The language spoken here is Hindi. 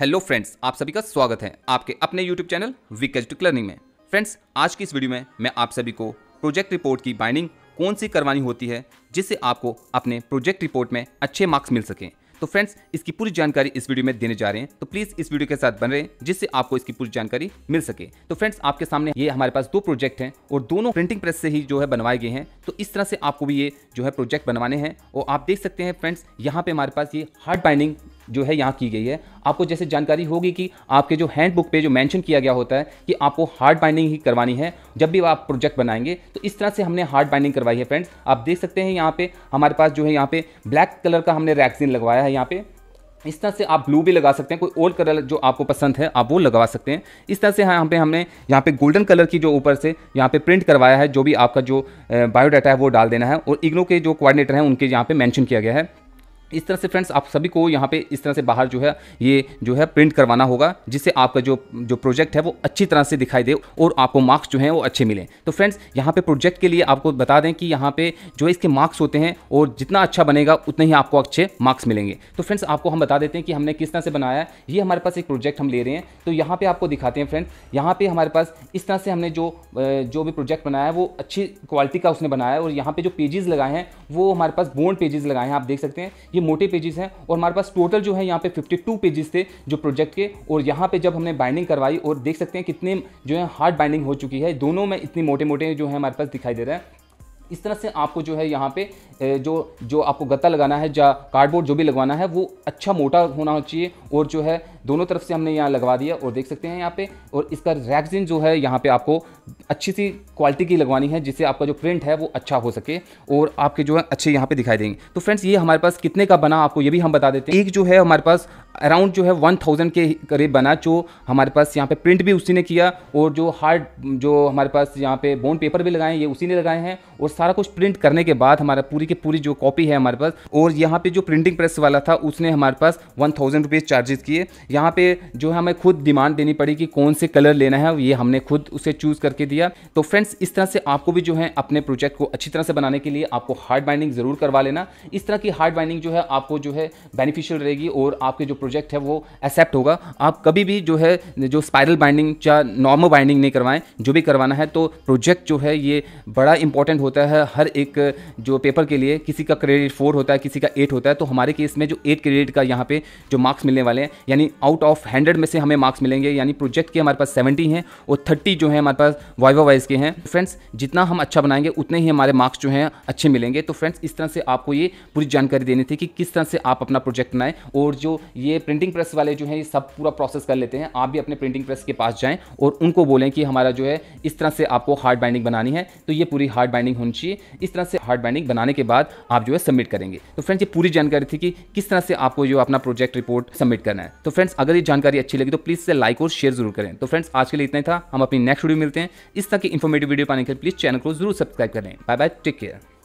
हेलो फ्रेंड्स आप सभी का स्वागत है आपके अपने यूट्यूब चैनल टू क्लर्निंग में फ्रेंड्स आज की इस वीडियो में मैं आप सभी को प्रोजेक्ट रिपोर्ट की बाइंडिंग कौन सी करवानी होती है जिससे आपको अपने प्रोजेक्ट रिपोर्ट में अच्छे मार्क्स मिल सकें तो फ्रेंड्स इसकी पूरी जानकारी इस वीडियो में देने जा रहे हैं तो प्लीज इस वीडियो के साथ बन रहे जिससे आपको इसकी पूरी जानकारी मिल सके तो फ्रेंड्स आपके सामने ये हमारे पास दो प्रोजेक्ट हैं और दोनों प्रिंटिंग प्रेस से ही जो है बनवाए गए हैं तो इस तरह से आपको भी ये जो है प्रोजेक्ट बनवाने हैं और आप देख सकते हैं फ्रेंड्स यहाँ पे हमारे पास ये हार्ड बाइंडिंग जो है यहाँ की गई है आपको जैसे जानकारी होगी कि आपके जो हैंड बुक पे जो मेंशन किया गया होता है कि आपको हार्ड बाइंडिंग ही करवानी है जब भी आप प्रोजेक्ट बनाएंगे तो इस तरह से हमने हार्ड बाइंडिंग करवाई है फ्रेंड्स आप देख सकते हैं यहाँ पे हमारे पास जो है यहाँ पे ब्लैक कलर का हमने रैक्सिन लगवाया है यहाँ पे इस तरह से आप ब्लू भी लगा सकते हैं कोई ओल्ड कलर जो आपको पसंद है आप वो लगवा सकते हैं इस तरह से यहाँ पे हमने यहाँ पे गोल्डन कलर की जो ऊपर से यहाँ पे प्रिंट करवाया है जो भी आपका जो बायोडाटा है वो डाल देना है और इग्नो के जो कोऑर्डिनेटर हैं उनके यहाँ पे मेंशन किया गया है इस तरह से फ्रेंड्स आप सभी को यहाँ पे इस तरह से बाहर जो है ये जो है प्रिंट करवाना होगा जिससे आपका जो जो प्रोजेक्ट है वो अच्छी तरह से दिखाई दे और आपको मार्क्स जो हैं वो अच्छे मिलें तो फ्रेंड्स यहाँ पे प्रोजेक्ट के लिए आपको बता दें कि यहाँ पे जो इसके मार्क्स होते हैं और जितना अच्छा बनेगा उतने ही आपको अच्छे मार्क्स मिलेंगे तो फ्रेंड्स आपको हम बता देते हैं कि हमने किस तरह से बनाया है ये हमारे पास एक प्रोजेक्ट हम ले रहे हैं तो यहाँ पर आपको दिखाते हैं फ्रेंड्स यहाँ पर हमारे पास इस तरह से हमने जो जो भी प्रोजेक्ट बनाया है वो अच्छी क्वालिटी का उसने बनाया है और यहाँ पर जो पेजेज़ लगाए हैं वो हमारे पास बोर्ड पेजेज़ लगाए हैं आप देख सकते हैं ये मोटे पेजेस हैं और हमारे पास टोटल जो है यहाँ पे 52 पेजेस थे जो प्रोजेक्ट के और यहाँ पे जब हमने बाइंडिंग करवाई और देख सकते हैं कितने जो है हार्ड बाइंडिंग हो चुकी है दोनों में इतनी मोटे मोटे जो है हमारे पास दिखाई दे रहा है इस तरह से आपको जो है यहाँ पे जो जो आपको गत्ता लगाना है या कार्डबोर्ड जो भी लगवाना है वो अच्छा मोटा होना चाहिए और जो है दोनों तरफ से हमने यहाँ लगवा दिया और देख सकते हैं यहाँ पे और इसका रैगजिन जो है यहाँ पे आपको अच्छी सी क्वालिटी की लगवानी है जिससे आपका जो प्रिंट है वो अच्छा हो सके और आपके जो है अच्छे यहाँ पे दिखाई देंगे तो फ्रेंड्स ये हमारे पास कितने का बना आपको ये भी हम बता देते हैं एक जो है हमारे पास अराउंड जो है वन थाउजेंड के करीब बना जो हमारे पास यहाँ पे प्रिंट भी उसी ने किया और जो हार्ड जो हमारे पास यहाँ पे बोन पेपर भी लगाए ये उसी ने लगाए हैं और सारा कुछ प्रिंट करने के बाद हमारा पूरी पूरी की पूरी जो कॉपी है हमारे पास और यहाँ पे जो प्रिंटिंग प्रेस वाला था उसने हमारे पास वन थाउजेंड रुपीज़ चार्जेस किए यहाँ पे जो है हमें खुद डिमांड देनी पड़ी कि कौन से कलर लेना है ये हमने खुद उसे चूज़ करके दिया तो फ्रेंड्स इस तरह से आपको भी जो है अपने प्रोजेक्ट को अच्छी तरह से बनाने के लिए आपको हार्ड बाइंडिंग ज़रूर करवा लेना इस तरह की हार्ड बाइंडिंग जो है आपको जो है बेनिफिशियल रहेगी और आपके जो प्रोजेक्ट है वो एक्सेप्ट होगा आप कभी भी जो है जो स्पायरल बाइंडिंग या नॉर्मल बाइंडिंग नहीं करवाएं जो भी करवाना है तो प्रोजेक्ट जो है ये बड़ा इंपॉर्टेंट होता है हर एक जो पेपर के के लिए किसी का क्रेडिट फोर होता है किसी का एट होता है तो हमारे केस में जो एट क्रेडिट का यहाँ पे जो मार्क्स मिलने वाले हैं यानी आउट ऑफ हंड्रेड में से हमें मार्क्स मिलेंगे यानी प्रोजेक्ट के हमारे पास सेवेंटी हैं और थर्टी जो है हमारे पास वाइवा वाइज के हैं फ्रेंड्स जितना हम अच्छा बनाएंगे उतने ही हमारे मार्क्स जो हैं अच्छे मिलेंगे तो फ्रेंड्स इस तरह से आपको ये पूरी जानकारी देनी थी कि किस तरह से आप अपना प्रोजेक्ट बनाएं और जो ये प्रिंटिंग प्रेस वाले जो हैं ये सब पूरा प्रोसेस कर लेते हैं आप भी अपने प्रिंटिंग प्रेस के पास जाएँ और उनको बोलें कि हमारा जो है इस तरह से आपको हार्ड बाइंडिंग बनानी है तो ये पूरी हार्ड बाइंडिंग होनी चाहिए इस तरह से हार्ड बाइंडिंग बनाने के बाद आप जो है सबमिट करेंगे तो फ्रेंड्स ये पूरी जानकारी थी कि किस तरह से आपको जो अपना प्रोजेक्ट रिपोर्ट सबमिट करना है तो फ्रेंड्स अगर ये जानकारी अच्छी लगी तो प्लीज़ से लाइक और शेयर जरूर करें तो फ्रेंड्स आज के लिए इतना ही था हम अपनी नेक्स्ट वीडियो मिलते हैं इस तरह की इन्फॉर्मेटिव वीडियो पाने के लिए प्लीज़ चैनल को जरूर सब्सक्राइब करें बाय बाय टेक केयर